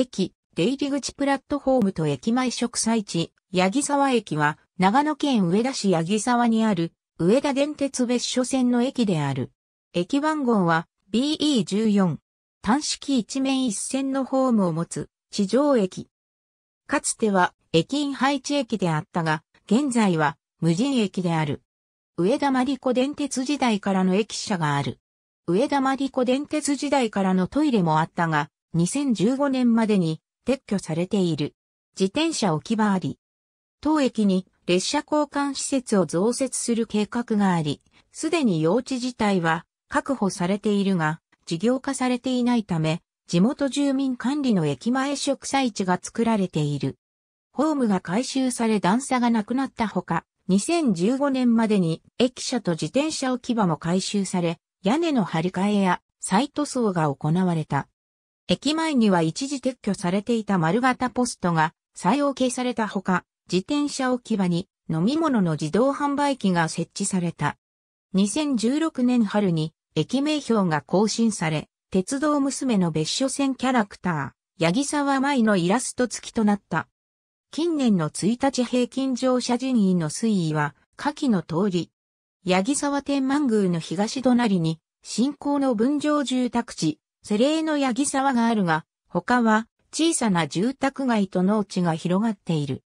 駅、出入り口プラットフォームと駅前植栽地、八木沢駅は、長野県上田市八木沢にある、上田電鉄別所線の駅である。駅番号は BE14。単式一面一線のホームを持つ、地上駅。かつては、駅員配置駅であったが、現在は、無人駅である。上田真理子電鉄時代からの駅舎がある。上田真理子電鉄時代からのトイレもあったが、2015年までに撤去されている。自転車置き場あり。当駅に列車交換施設を増設する計画があり、すでに用地自体は確保されているが、事業化されていないため、地元住民管理の駅前植栽地が作られている。ホームが改修され段差がなくなったほか、2015年までに駅舎と自転車置き場も改修され、屋根の張り替えやサイト層が行われた。駅前には一時撤去されていた丸型ポストが再置計されたほか、自転車置き場に飲み物の自動販売機が設置された。2016年春に駅名標が更新され、鉄道娘の別所線キャラクター、八木沢舞のイラスト付きとなった。近年の1日平均乗車人員の推移は、下記の通り。八木沢天満宮の東隣に、新興の分譲住宅地、セレーの八木沢があるが、他は小さな住宅街と農地が広がっている。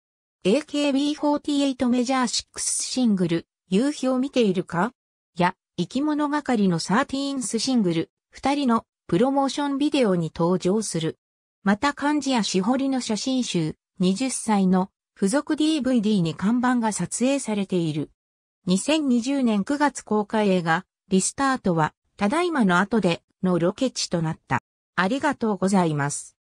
AKB48 メジャー6シングル、夕日を見ているかや、生き物係かりの13スシングル、二人のプロモーションビデオに登場する。また漢字やしほりの写真集、20歳の付属 DVD に看板が撮影されている。2020年9月公開映画、リスタートは、ただいまの後でのロケ地となった。ありがとうございます。